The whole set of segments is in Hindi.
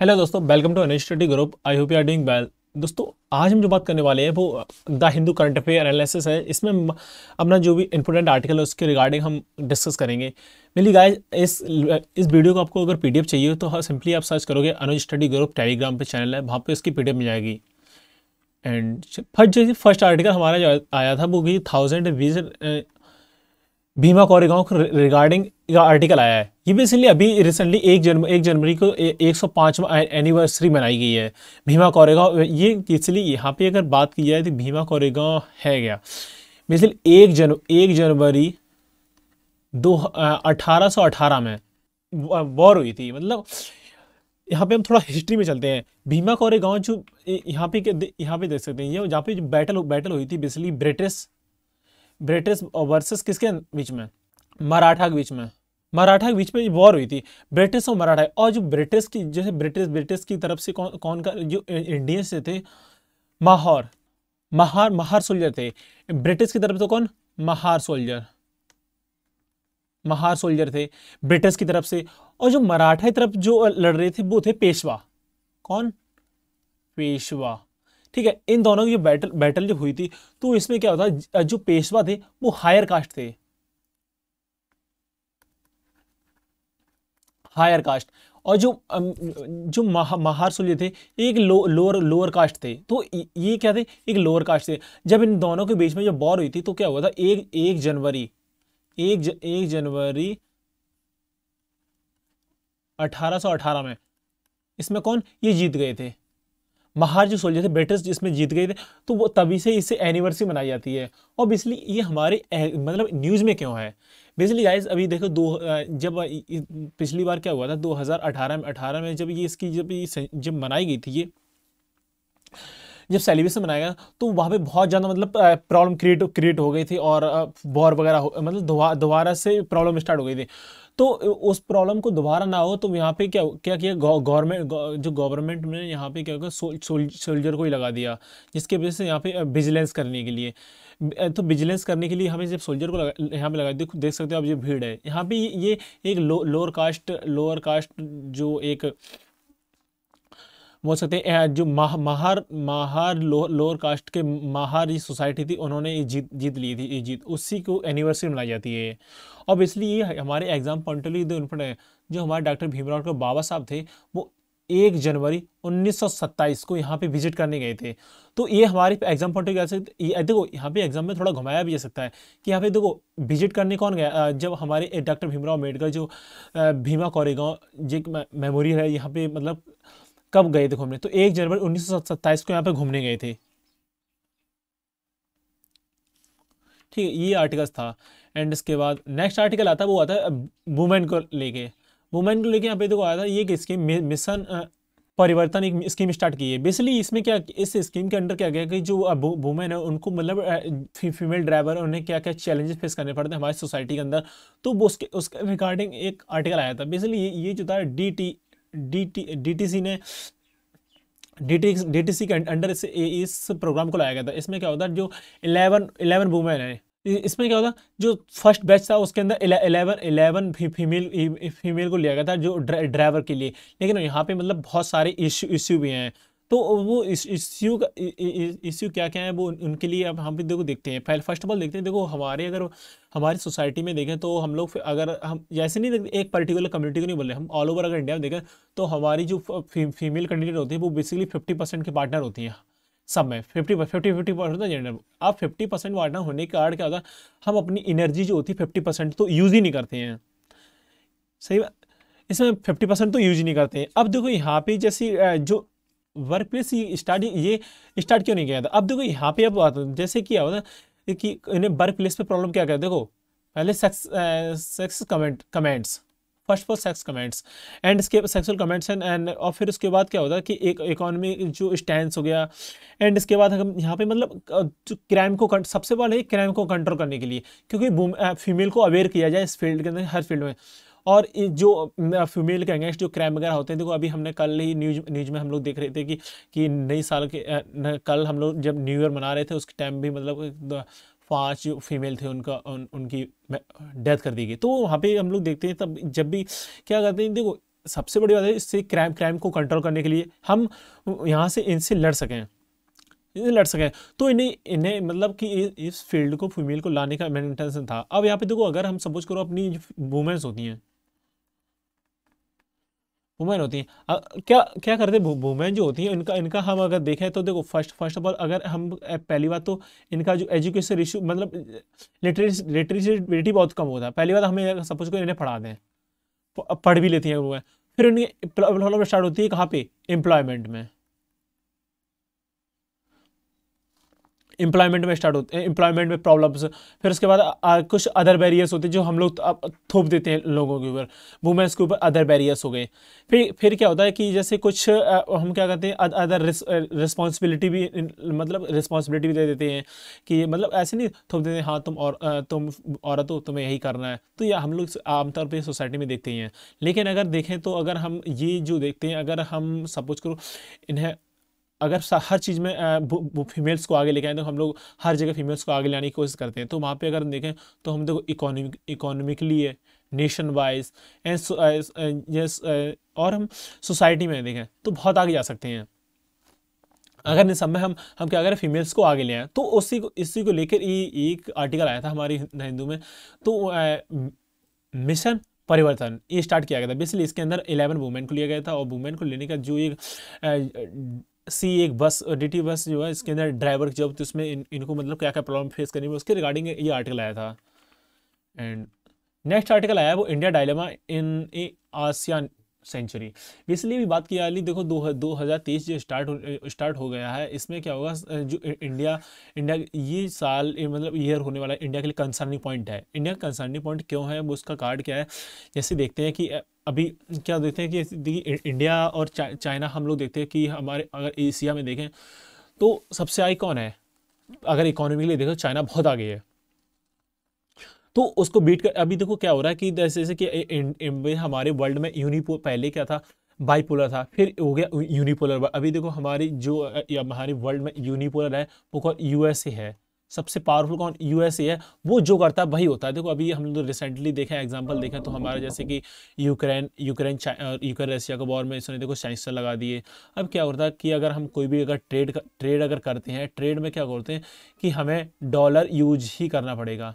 हेलो दोस्तों welcome to study group I hope you are doing well दोस्तों आज हम जो बात करने वाले हैं वो the Hindu current affair analysis है इसमें अपना जो भी इंपोर्टेंट आर्टिकल है उसके रिगार्डिंग हम डिस्कस करेंगे मिली गाइस इस इस वीडियो को आपको अगर पीडीएफ चाहिए तो तो हाँ, सिंपली आप सर्च करोगे अनुज स्टडी ग्रुप टेलीग्राम पर चैनल है वहाँ पर उसकी पी मिल जाएगी एंड फर्स्ट जो फर्स्ट आर्टिकल हमारा जो आया था वो भी thousand vision Bhima Koregaon regarding article आया है ये बेसिकली अभी रिसेंटली एक जनवरी एक जनवरी को एक सौ पाँचवा एनिवर्सरी मनाई गई है भीमा कोरेगांव ये इसलिए यहाँ पे अगर बात की जाए तो भीमा कोरेगांव है क्या बेसिकली एक जन एक जनवरी दो अठारह सौ अठारह में वॉर हुई थी मतलब यहाँ पे हम थोड़ा हिस्ट्री में चलते हैं भीमा कोरेगांव जो यहाँ पे यहाँ पे देख सकते हैं ये यहाँ पे जो बैटल बैटल हुई थी बेसिकली ब्रिटिश ब्रिटिश वर्सेस किसके बीच में मराठा के बीच में मराठा के बीच में वॉर हुई थी ब्रिटिश और मराठा और जो ब्रिटिश की जैसे ब्रिटिश ब्रिटिश की तरफ से कौन कौन का जो इंडियंस थे माहौर महार महार सोल्जर थे ब्रिटिश की तरफ से कौन महार सोल्जर महार सोल्जर थे ब्रिटिश की तरफ से और जो मराठा की तरफ जो लड़ रहे थे वो थे पेशवा कौन पेशवा ठीक है इन दोनों की जो बैटल बैटल जो हुई थी तो इसमें क्या होता जो पेशवा थे वो हायर कास्ट थे हायर कास्ट और जो जो महा महार थे एक लो, लोअर लोअर कास्ट थे तो ये क्या थे एक लोअर कास्ट थे जब इन दोनों के बीच में जब बॉर हुई थी तो क्या हुआ था एक एक जनवरी एक ज, एक जनवरी 1818 में इसमें कौन ये जीत गए थे महार जो सोल्जर थे ब्रिटिश जिसमें जीत गए थे तो वो तभी से इसे एनिवर्सरी मनाई जाती है और बिजली ये हमारे मतलब न्यूज़ में क्यों है बेसिकली गाइस अभी देखो दो जब पिछली बार क्या हुआ था 2018 में 18 में जब ये इसकी जब ये जब मनाई गई थी ये जब सेलिब्रेशन मनाया गया तो वहाँ पे बहुत ज़्यादा मतलब प्रॉब्लम क्रिएट क्रिएट हो गई थी और वॉर वगैरह मतलब दोबारा से प्रॉब्लम स्टार्ट हो गई थी तो उस प्रॉब्लम को दोबारा ना हो तो यहाँ पे क्या क्या किया गवर्नमेंट गौ, जो गवर्नमेंट ने यहाँ पे क्या किया सोल्जर को ही लगा दिया जिसके वजह से यहाँ पे विजिलेंस करने के लिए तो विजिलेंस करने के लिए हमें जब सोल्जर को यहाँ पे लगा देखो देख सकते हो आप ये भीड़ है यहाँ पे ये एक लोअर कास्ट लोअर कास्ट जो एक बोल सकते हैं जो माह माहर माहर लो, लोअर कास्ट के माहर ये सोसाइटी थी उन्होंने ये जीत जीत ली थी ये जीत उसी को एनिवर्सरी मनाई जाती है ऑब्वियसली ये हमारे एग्जाम पॉइंटली जो हमारे डॉक्टर भीमराव के बाबा साहब थे वो एक जनवरी 1927 को यहाँ पे विजिट करने गए थे तो ये हमारे एग्जाम पॉइंट ऑफ व्यू देखो यहाँ पे एग्जाम में थोड़ा घुमाया भी जा सकता है कि यहाँ पे देखो विजिट करने कौन गया जब हमारे डॉक्टर भीमराव अम्बेडकर जो भीमा कोरेगांव जो मेमोरियल है यहाँ पे मतलब कब गए थे घूमने तो एक जनवरी उन्नीस को यहाँ पे घूमने गए थे ठीक है ये आर्टिकल्स था एंड इसके बाद नेक्स्ट आर्टिकल आता है वो आता है वुमेन को लेके वुमेन को लेके यहाँ पे देखो आया था ये स्कीम मिशन परिवर्तन एक स्कीम स्टार्ट की है बेसिकली इसमें क्या इस स्कीम के अंडर क्या गया कि जो वुमेन है उनको मतलब फीमेल ड्राइवर उन्हें क्या क्या चैलेंजेस फेस करने पड़ते हैं हमारी सोसाइटी के अंदर तो वो उसके उसके रिगार्डिंग एक आर्टिकल आया था बेसिकली ये, ये जो था D T D T D T C ने D T D T C के अंडर इस, इस प्रोग्राम को लाया गया था इसमें क्या होता है जो इलेवन इलेवन वुमेन है इसमें क्या होता जो फर्स्ट बैच था उसके अंदर एलेवन एलेवन फीमेल फीमेल को लिया गया था जो ड्राइवर के लिए लेकिन यहाँ पे मतलब बहुत सारे इश्यू इश्यू भी हैं तो वो इश्यू का इश्यू क्या क्या है वो उनके लिए अब हम भी देखो देखते हैं पहले फर्स्ट ऑफ ऑल देखते हैं देखो हमारे अगर हमारी सोसाइटी में देखें तो हम लोग अगर हम जैसे नहीं देखते एक पर्टिकुलर कम्युनिटी को नहीं बोल रहे हम ऑल ओवर अगर इंडिया में देखें तो हमारी जो फी, फीमेल कैंडिडेट होती है वो बेसिकली फिफ्टी परसेंट के पार्टनर होती हैं सब में फिफ्टी फिफ्टी फिफ्टी परसेंट होता जनरल अब फिफ्टी परसेंट वाटना होने के कारण क्या होता है हम अपनी एनर्जी जो होती है फिफ्टी परसेंट तो यूज़ ही नहीं करते हैं सही बात इसमें फिफ्टी परसेंट तो यूज ही नहीं करते हैं अब देखो यहाँ पे जैसी जो वर्क प्लेस स्टार्ट ये स्टार्ट क्यों नहीं किया था अब देखो यहाँ पे अब जैसे क्या होता कि इन्हें वर्क प्लेस पर प्रॉब्लम क्या कर देखो पहले sex sex comment comments first for sex comments and इसके सेक्सुअल कमेंट्स एंड एंड और फिर उसके बाद क्या होता है कि एक इकोनॉमी जो स्टैंड हो गया एंड इसके बाद हम यहाँ पे मतलब क्राइम को सबसे पहले क्राइम को कंट्रोल करने के लिए क्योंकि फीमेल को अवेयर किया जाए इस फील्ड के अंदर हर फील्ड में और जो फीमेल के अगेंस्ट जो क्राइम वगैरह होते हैं देखो अभी हमने कल ही न्यूज न्यूज में हम लोग देख रहे थे कि कि नई साल के कल हम लोग जब न्यू ईयर मना रहे थे उसके टाइम भी मतलब पांच जो फीमेल थे उनका उन, उनकी डेथ कर दी गई तो वहाँ पे हम लोग देखते हैं तब जब भी क्या करते हैं देखो सबसे बड़ी बात है इससे क्राइम क्राइम को कंट्रोल करने के लिए हम यहाँ से इनसे लड़ सकें इनसे लड़ सकें तो इन्हें इन्हें मतलब कि इस फील्ड को फीमेल को लाने का मेन इंटेंशन था अब यहाँ पे देखो अगर हम सपोज करो अपनी वुमेंस होती हैं वुमेन होती हैं क्या क्या करते हैं वुमेन जो होती हैं इनका इनका हम अगर देखें तो देखो फर्स्ट फर्स्ट ऑफ ऑल अगर हम पहली बात तो इनका जो एजुकेशन इशू मतलब लिटरेसी बहुत कम होता है पहली बात हमें सपोज को इन्हें पढ़ा दें पढ़ भी लेती हैं वुमेन फिर उनकी प्रॉब्लम स्टार्ट होती है कहाँ पे एम्प्लॉयमेंट में एम्प्लॉयमेंट में स्टार्ट होते हैं एम्प्लॉयमेंट में प्रॉब्लम्स फिर उसके बाद आ, कुछ अदर बैरियर्स होते हैं जो हम लोग थोप देते हैं लोगों के ऊपर वुमेंस के ऊपर अदर बैरियर्स हो गए फिर फिर क्या होता है कि जैसे कुछ आ, हम क्या कहते हैं अदर रिस्पॉन्सिबिलिटी भी मतलब रिस्पॉन्सिबिलिटी भी दे देते हैं कि मतलब ऐसे नहीं थोप देते हैं हाँ तुम और तुम औरत हो तुम्हें यही करना है तो यह हम लोग आमतौर पर सोसाइटी में देखते हैं लेकिन अगर देखें तो अगर हम ये जो देखते हैं अगर हम सपोज करो इन्हें अगर हर चीज़ में फीमेल्स को आगे लेके आए तो हम लोग हर जगह फीमेल्स को आगे लाने की कोशिश करते हैं तो वहाँ पर अगर देखें तो हम देखो इकोनॉमिक इकोनॉमिकली है नेशन वाइज एंड और हम सोसाइटी में देखें तो बहुत आगे जा सकते हैं अगर इस समय में हम हम क्या करें फीमेल्स को आगे ले आए तो उसी को इसी को लेकर एक आर्टिकल आया था हमारी हिंदू में तो मिशन परिवर्तन ये स्टार्ट किया गया था बेसिकली इसके अंदर 11 वुमेन को लिया गया था और वुमेन को लेने का जो एक सी एक बस डी बस जो है इसके अंदर ड्राइवर की जॉब थी उसमें इन, इनको मतलब क्या क्या प्रॉब्लम फेस करनी है उसके रिगार्डिंग ये आर्टिकल आया था एंड नेक्स्ट आर्टिकल आया वो India dilemma in Asian century इसलिए भी बात की जा रही देखो दो हज़ार तेईस जो स्टार्ट स्टार्ट हो गया है इसमें क्या होगा जो इंडिया इंडिया ये साल मतलब ईयर होने वाला इंडिया के लिए कंसर्निंग पॉइंट है इंडिया का कंसर्निंग पॉइंट क्यों है वो उसका कार्ड क्या है जैसे देखते हैं कि अभी क्या देखते हैं कि इंडिया और चा, चाइना हम लोग देखते हैं कि हमारे अगर एशिया में देखें तो सबसे आई कौन है अगर इकोनॉमी के लिए देखो चाइना बहुत आगे है तो उसको बीट कर अभी देखो क्या हो रहा है कि जैसे जैसे कि हमारे वर्ल्ड में यूनिपो पहले क्या था बाईपोलर था फिर हो गया यूनिपोलर अभी देखो हमारी जो हमारे वर्ल्ड में यूनिपोलर है वो कौन यूएसए है सबसे पावरफुल कौन यूएसए है वो जो करता है वही होता है देखो अभी हम लोग रिसेंटली देखें एग्जांपल देखें तो हमारे जैसे कि यूक्रेन यूक्रेन यूक्रेन रशिया के वॉर में इसने देखो सैंक्शन लगा दिए अब क्या होता है कि अगर हम कोई भी अगर ट्रेड ट्रेड अगर करते हैं ट्रेड में क्या करते हैं कि हमें डॉलर यूज ही करना पड़ेगा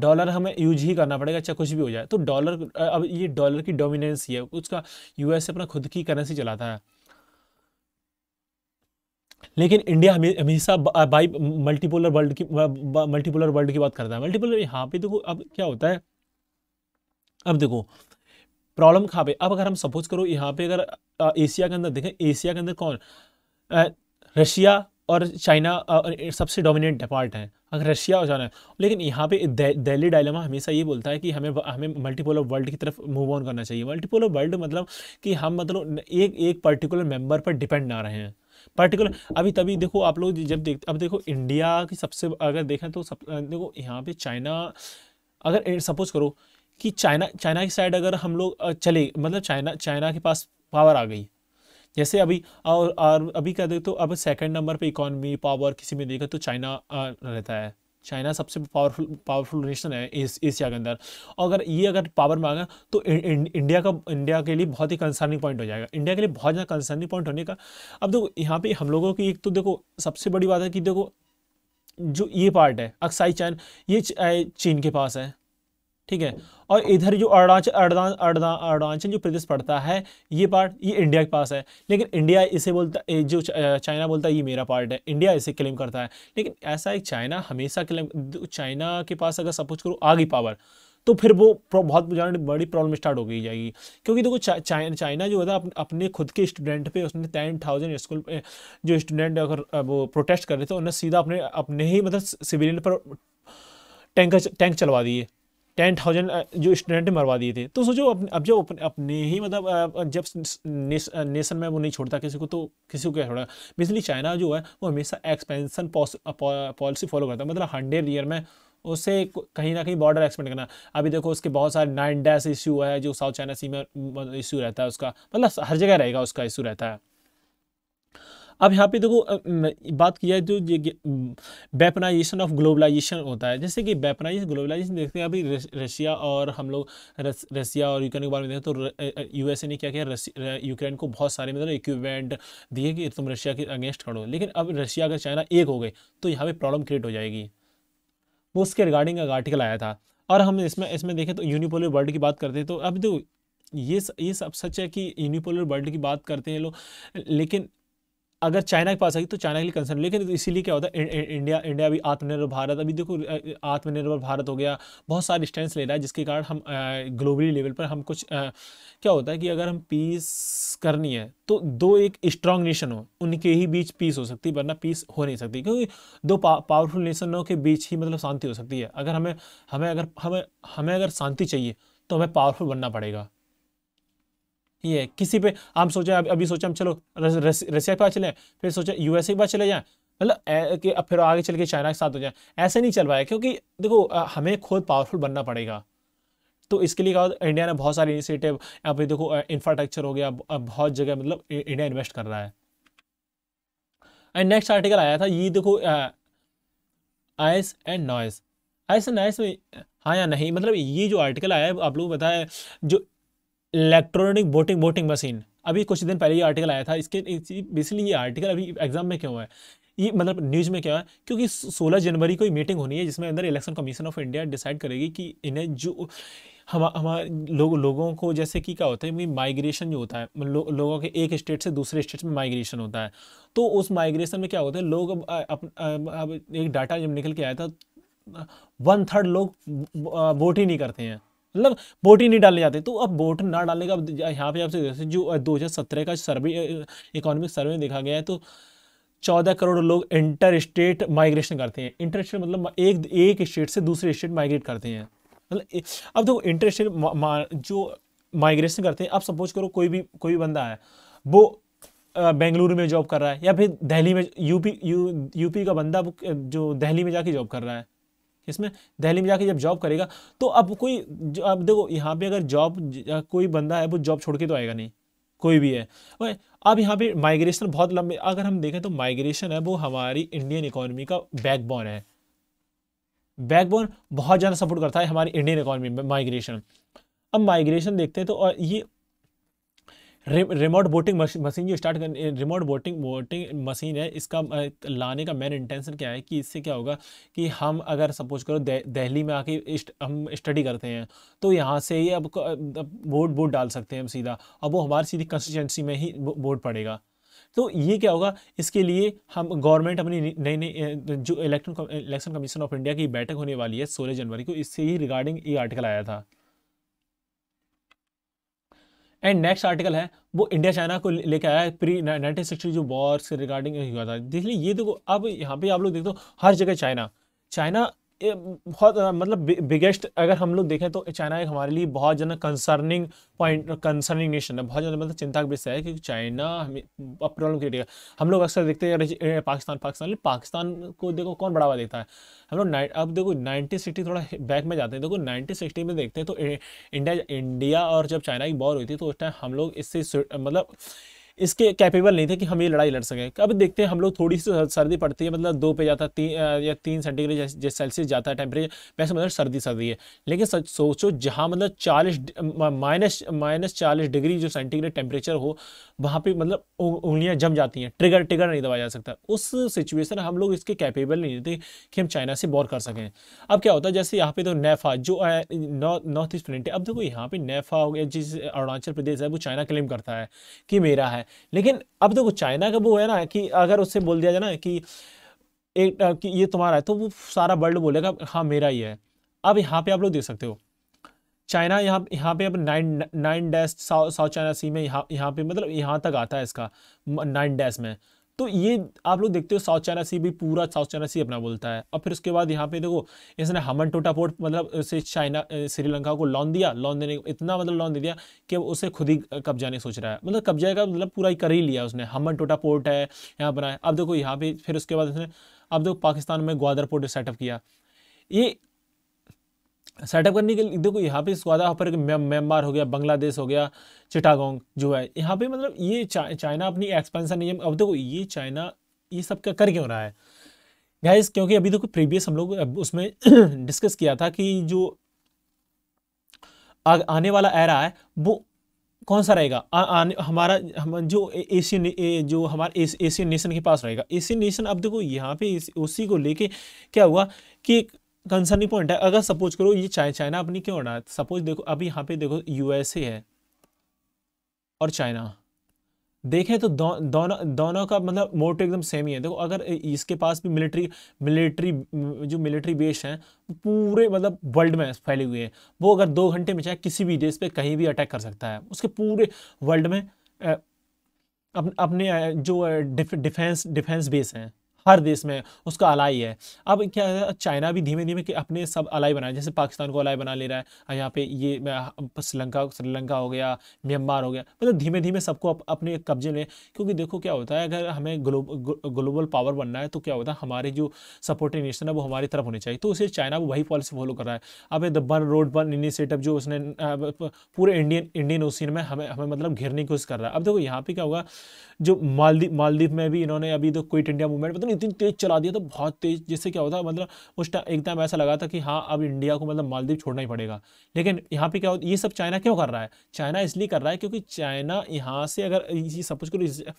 डॉलर हमें यूज ही करना पड़ेगा चाहे कुछ भी हो जाए तो डॉलर अब ये डॉलर की डोमिनेंस ही है उसका यूएस अपना खुद की करेंसी चलाता है लेकिन इंडिया हमेशा बाई मल्टीपोलर वर्ल्ड की मल्टीपोलर वर्ल्ड की बात करता है मल्टीपोलर यहाँ पे देखो अब क्या होता है अब देखो प्रॉब्लम कहाँ पे अब अगर हम सपोज करो यहाँ पे अगर एशिया के अंदर देखें एशिया के अंदर कौन रशिया और चाइना सबसे डोमिनेंट पार्ट हैं अगर रशिया हो जाना है लेकिन यहाँ पे दिल्ली डायलमा हमेशा ये बोलता है कि हमें हमें मल्टीपोलर वर्ल्ड की तरफ मूव ऑन करना चाहिए मल्टीपोलर वर्ल्ड मतलब कि हम मतलब एक एक पर्टिकुलर मेंबर पर डिपेंड ना रहे हैं पर्टिकुलर अभी तभी देखो आप लोग जब देख अब देखो इंडिया की सबसे अगर देखें तो सब देखो यहाँ पे चाइना अगर सपोज करो कि चाइना चाइना की साइड अगर हम लोग चले मतलब चाइना चाइना के पास पावर आ गई जैसे अभी और, और अभी कह दे तो अब सेकंड नंबर पे इकोनॉमी पावर किसी में देखा तो चाइना रहता है चाइना सबसे पावरफुल पावरफुल नेशन है इस एशिया के अंदर और अगर ये अगर पावर मांगा तो इंडिया का इंडिया के लिए बहुत ही कंसर्निंग पॉइंट हो जाएगा इंडिया के लिए बहुत ज़्यादा कंसर्निंग पॉइंट होने का अब देखो यहाँ पे हम लोगों की एक तो देखो सबसे बड़ी बात है कि देखो जो ये पार्ट है अक्साई चैन ये चीन के पास है ठीक है और इधर जो अरुणाचल अरुणाचल जो प्रदेश पड़ता है ये पार्ट ये इंडिया के पास है लेकिन इंडिया इसे बोलता जो चाइना बोलता है ये मेरा पार्ट है इंडिया इसे क्लेम करता है लेकिन ऐसा एक चाइना हमेशा क्लेम चाइना के पास अगर सपोज करो आ गई पावर तो फिर वो बहुत बड़ी प्रॉब्लम स्टार्ट हो गई जाएगी क्योंकि देखो चा, चाइना चाइना जो है अपने खुद के स्टूडेंट पे उसने टेन थाउजेंड स्कूल जो स्टूडेंट अगर वो प्रोटेस्ट कर रहे थे उन्होंने सीधा अपने अपने ही मतलब सिविलियन पर टैंक टैंक चलवा दिए टेन थाउजेंड uh, जो स्टूडेंट मरवा दिए थे तो सोचो अपने अब जो अपने, अपने ही मतलब जब नेशन में वो नहीं छोड़ता किसी को तो किसी को क्या छोड़ा बेसिकली चाइना जो है वो हमेशा एक्सपेंसन पॉलिसी फॉलो करता है मतलब हंड्रेड ईयर में उससे कहीं ना कहीं बॉर्डर एक्सपेंड करना अभी देखो उसके बहुत सारे नाइन डैश इशू है जो साउथ चाइना सी में इशू रहता है उसका मतलब हर जगह रहेगा उसका इशू रहता है अब यहाँ पे देखो बात किया जो वेपनाइजेशन ऑफ ग्लोबलाइजेशन होता है जैसे कि वेपनाइजेशन ग्लोबलाइजेशन देखते हैं अभी रशिया और हम लोग रशिया और यूक्रेन के बारे में देखें तो यूएसए ने क्या किया यूक्रेन को बहुत सारे मतलब इक्विपमेंट दिए कि तुम रशिया के अगेंस्ट खड़ो लेकिन अब रशिया अगर चाइना एक हो गए तो यहाँ पर प्रॉब्लम क्रिएट हो जाएगी वो उसके रिगार्डिंग एक आर्टिकल आया था और हम इसमें इसमें देखें तो यूनिपोलर वर्ल्ड की बात करते हैं तो अब तो ये ये सब सच है कि यूनिपोलर वर्ल्ड की बात करते हैं लोग लेकिन अगर चाइना के पास आएगी तो चाइना के लिए कंसर्न लेकिन इसीलिए क्या होता है इंडिया इंडिया अभी आत्मनिर्भर भारत अभी देखो आत्मनिर्भर भारत हो गया बहुत सारे स्टैंड ले रहा है जिसके कारण हम ग्लोबली लेवल पर हम कुछ क्या होता है कि अगर हम पीस करनी है तो दो एक स्ट्रांग नेशन हो उनके ही बीच पीस हो सकती है वरना पीस हो नहीं सकती क्योंकि दो पा, पावरफुल नेशनों के बीच ही मतलब शांति हो सकती है अगर हमें हमें अगर हमें हमें अगर शांति चाहिए तो हमें पावरफुल बनना पड़ेगा है किसी पे हम सोचे अब अभी सोचे हम चलो रशिया के पास चले फिर सोचे यूएसए के पास चले जाएं मतलब कि अब फिर आगे चल के चाइना के साथ हो जाए ऐसे नहीं चल पाया क्योंकि देखो हमें खुद पावरफुल बनना पड़ेगा तो इसके लिए कहा इंडिया ने बहुत सारे इनिशिएटिव यहाँ देखो इंफ्रास्ट्रक्चर हो गया बहुत जगह मतलब इंडिया इन्वेस्ट कर रहा है एंड नेक्स्ट आर्टिकल आया था ये देखो ice and noise ice and noise में हाँ या नहीं मतलब ये जो आर्टिकल आया है आप लोग बताया जो इलेक्ट्रॉनिक वोटिंग वोटिंग मशीन अभी कुछ दिन पहले ये आर्टिकल आया था इसके बेसिकली ये आर्टिकल अभी एग्जाम में क्यों है ये मतलब न्यूज़ में क्या है क्योंकि 16 जनवरी को ही मीटिंग होनी है जिसमें अंदर election commission of India decide करेगी कि इन्हें जो हम हमारे लोग लोगों को जैसे कि क्या होता है माइग्रेशन जो होता है मतलब लो, लोगों के एक स्टेट से दूसरे स्टेट में माइग्रेशन होता है तो उस माइग्रेशन में क्या होता है लोग अब, अब, एक डाटा जब निकल के आया था वन थर्ड लोग वोट ही नहीं करते हैं मतलब वोट ही नहीं डाले जाते तो अब वोट ना डालने का यहाँ पे आपसे जैसे जो दो हज़ार सत्रह का सर्वे इकोनॉमिक सर्वे में देखा गया है तो चौदह करोड़ लोग इंटर स्टेट माइग्रेशन करते हैं इंटर स्टेट मतलब एक एक स्टेट से दूसरे स्टेट माइग्रेट करते हैं मतलब अब देखो तो इंटर स्टेट जो माइग्रेशन करते हैं अब सपोज करो कोई भी कोई भी बंदा है वो बेंगलुरु में जॉब कर रहा है या फिर दिल्ली में यूपी यू यूपी का बंदा जो दिल्ली में जाके जॉब कर रहा है इसमें दहली में जाके जब जॉब करेगा तो अब कोई अब देखो यहाँ पे अगर जॉब कोई बंदा है वो जॉब छोड़ के तो आएगा नहीं कोई भी है अब यहाँ पे माइग्रेशन बहुत लंबे अगर हम देखें तो माइग्रेशन है वो हमारी इंडियन इकोनॉमी का बैकबोन है बैकबोन बहुत ज़्यादा सपोर्ट करता है हमारी इंडियन इकोनॉमी में माइग्रेशन अब माइग्रेशन देखते हैं तो ये रिमोट वोटिंग मशीन जो स्टार्ट कर रिमोट वोटिंग वोटिंग मशीन है इसका लाने का मेन इंटेंशन क्या है कि इससे क्या होगा कि हम अगर सपोज करो दे, दहली में आके हम स्टडी करते हैं तो यहाँ से ही अब वोट वोट डाल सकते हैं हम सीधा अब वो हमारी सीधी कंस्टिट्यूंसी में ही वोट पड़ेगा तो ये क्या होगा इसके लिए हम गवर्नमेंट अपनी नई नई जो election election commission of India की बैठक होने वाली है सोलह जनवरी को इससे ही रिगार्डिंग ये आर्टिकल आया था एंड नेक्स्ट आर्टिकल है वो इंडिया चाइना को लेकर आया है प्री नाइनटीन सिक्सटी जो वॉर से रिगार्डिंग हुआ था इसलिए ये देखो अब यहाँ पे आप लोग देख दो हर जगह चाइना चाइना बहुत मतलब बिगेस्ट अगर हम लोग देखें तो चाइना एक हमारे लिए बहुत ज़्यादा कंसर्निंग पॉइंट कंसर्निंग नेशन है बहुत ज़्यादा मतलब चिंता का विषय है कि चाइना हमें प्रॉब्लम क्रिएट हम लोग अक्सर देखते हैं पाकिस्तान पाकिस्तान पाकिस्तान को देखो कौन बढ़ावा देता है हम लोग अब देखो नाइनटीन सिक्सटी थोड़ा बैक में जाते हैं देखो नाइनटीन सिक्सटी में देखते हैं तो इंडिया इंडिया और जब चाइना की बॉर हुई थी तो उस टाइम हम लोग इससे मतलब इसके कैपेबल नहीं थे कि हम ये लड़ाई लड़ सकें अब देखते हैं हम लोग थोड़ी सी सर्दी पड़ती है मतलब दो पे जाता ती, या तीन सेंटीग्रेड सेल्सियस जाता है टेम्परेचर वैसे मतलब सर्दी सर्दी है लेकिन सच सोचो जहाँ मतलब चालीस माइनस माइनस चालीस डिग्री जो सेंटीग्रेड टेम्परेचर हो वहाँ पर मतलब उंगलियाँ जम जाती हैं ट्रिगर ट्रिगर नहीं दबाया जा सकता उस सिचुएसन हम लोग इसके कैपेबल नहीं थे कि हम चाइना से बोर कर सकें अब क्या होता है जैसे यहाँ पे तो नेफा e जो नॉर्थ ईस्ट फ्रंट है अब देखो यहाँ पर नेफा e हो गया जिस अरुणाचल प्रदेश है वो चाइना क्लेम करता है कि मेरा है लेकिन अब देखो चाइना का वो है ना कि अगर उससे बोल दिया जाए ना कि एक कि ये तुम्हारा है तो वो सारा वर्ल्ड बोलेगा हाँ मेरा ही है अब यहाँ पे आप लोग देख सकते हो चाइना यहाँ यहाँ पे अब nine nine dash South China Sea में यहाँ यहाँ पे मतलब यहाँ तक आता है इसका नाइन डैश में तो ये आप लोग देखते हो साउथ चाइना सी भी पूरा साउथ चाइना सी अपना बोलता है और फिर उसके बाद यहाँ पे देखो इसने हमन टोटा पोर्ट मतलब से चाइना श्रीलंका को लोन दिया लोन देने इतना मतलब लोन दे दिया कि उसे खुद ही कब्जा नहीं सोच रहा है मतलब कब्जा का मतलब पूरा ही कर ही लिया उसने हमन टोटा पोर्ट है यहाँ बनाया अब देखो यहाँ पे फिर उसके बाद उसने अब देखो पाकिस्तान में ग्वादर पोर्ट सेटअप किया ये सेटअप करने के लिए देखो यहाँ पे स्वाद पर म्यांमार हो गया बांग्लादेश हो गया चिटागोंग जो है यहाँ पे मतलब ये चा, चाइना अपनी एक्सपेंशन नहीं है अब देखो ये चाइना ये सब क्या कर क्यों रहा है गाइस क्योंकि अभी देखो प्रीवियस हम लोग उसमें डिस्कस किया था कि जो आ, आने वाला एरा है वो कौन सा रहेगा हमारा हम जो एशियन जो हमारे एशियन नेशन के पास रहेगा एशियन नेशन अब देखो यहाँ पे उसी को लेके क्या हुआ कि कंसर्निंग तो पॉइंट है अगर सपोज करो ये चाइना चाइना अपनी क्यों है सपोज देखो अभी यहाँ पे देखो यूएसए है और चाइना देखें तो दोनों दोनों दोनों का मतलब मोटो एकदम सेम ही है देखो अगर इसके पास भी मिलिट्री मिलिट्री जो मिलिट्री बेस हैं पूरे मतलब वर्ल्ड में फैले हुए हैं वो अगर दो घंटे में चाहे किसी भी देश पे कहीं भी अटैक कर सकता है उसके पूरे वर्ल्ड में अपने जो डिफेंस डिफेंस बेस हैं हर देश में उसका अलाई है अब क्या है चाइना भी धीमे धीमे अपने सब अलाई बना जैसे पाकिस्तान को अलाई बना ले रहा है यहाँ पे ये श्रीलंका श्रीलंका हो गया म्यांमार हो गया मतलब धीमे धीमे सबको अपने कब्जे में क्योंकि देखो क्या होता है अगर हमें ग्लोबल ग्लोबल पावर बनना है तो क्या होता है हमारे जो सपोर्टिंग नेशन है वो हमारी तरफ होने चाहिए तो उसे चाइना वो वही पॉलिसी फॉलो कर रहा है अब द बन रोड बन इनिशिएटिव जो उसने पूरे इंडियन इंडियन ओशियन में हमें हमें मतलब घेरने की कोशिश कर रहा है अब देखो यहाँ पे क्या होगा जो मालदीप मालदीप में भी इन्होंने अभी तो क्विट इंडिया मूवमेंट मतलब इतनी तेज़ चला दिया तो बहुत तेज़ जिससे क्या होता है मतलब उस टाइम एक टाइम ऐसा लगा था कि हाँ अब इंडिया को मतलब मालदीव छोड़ना ही पड़ेगा लेकिन यहाँ पे क्या होता ये सब चाइना क्यों कर रहा है चाइना इसलिए कर रहा है क्योंकि चाइना यहाँ से अगर ये सपोज करो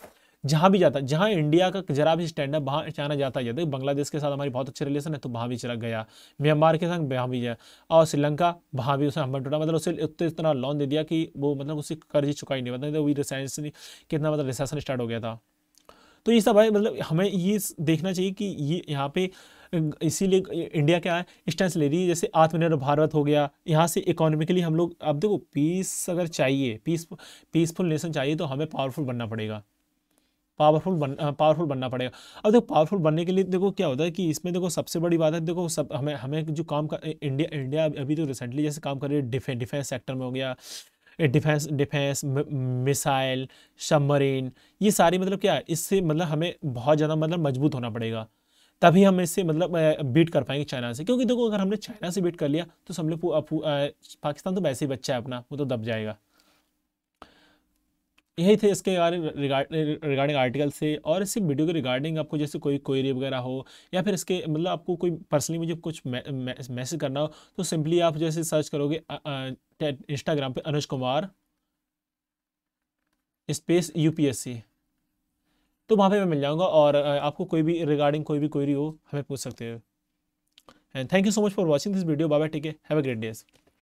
जहाँ भी जाता जहाँ इंडिया का जरा भी स्टैंड है वहाँ चाइना जाता जाता बांग्लादेश के साथ हमारी बहुत अच्छे रिलेशन है तो वहाँ भी चला गया म्यांमार के साथ वहाँ भी गया और श्रीलंका वहाँ भी उसने हम टूटा मतलब उसे उतने इतना लोन दे दिया कि वो मतलब उसे कर्ज चुका ही नहीं मतलब कितना मतलब रिसेशन स्टार्ट हो गया था तो ये सब है मतलब हमें ये देखना चाहिए कि ये यहाँ पे इसीलिए इंडिया क्या है स्टेंस ले रही है जैसे आत्मनिर्भर भारत हो गया यहाँ से इकोनॉमिकली हम लोग अब देखो पीस अगर चाहिए पीस पीसफुल नेशन चाहिए तो हमें पावरफुल बनना पड़ेगा पावरफुल बन पावरफुल बनना पड़ेगा अब देखो पावरफुल बनने के लिए देखो क्या होता है कि इसमें देखो सबसे बड़ी बात है देखो सब हमें हमें जो काम कर इंडिया इंडिया अभी तो रिसेंटली जैसे काम कर रही है डिफेंस डिफेंस सेक्टर में हो गया डिफेंस डिफेंस मिसाइल सबमरीन ये सारी मतलब क्या है इससे मतलब हमें बहुत ज़्यादा मतलब मजबूत होना पड़ेगा तभी हम इससे मतलब बीट कर पाएंगे चाइना से क्योंकि देखो अगर हमने चाइना से बीट कर लिया तो हमने पाकिस्तान तो वैसे ही बच्चा है अपना वो तो दब जाएगा यही थे इसके रिगार्डिंग आर्टिकल से और इसी वीडियो के रिगार्डिंग आपको जैसे कोई क्वेरी वगैरह हो या फिर इसके मतलब आपको कोई पर्सनली मुझे कुछ मैसेज करना हो तो सिंपली आप जैसे सर्च करोगे इंस्टाग्राम पे अनुज कुमार स्पेस यूपीएससी तो वहाँ पे मैं मिल जाऊँगा और आपको कोई भी रिगार्डिंग कोई भी क्वेरी हो हमें पूछ सकते हो and thank you so much for watching this video बाबा ठीक है हैव अ ग्रेट डेज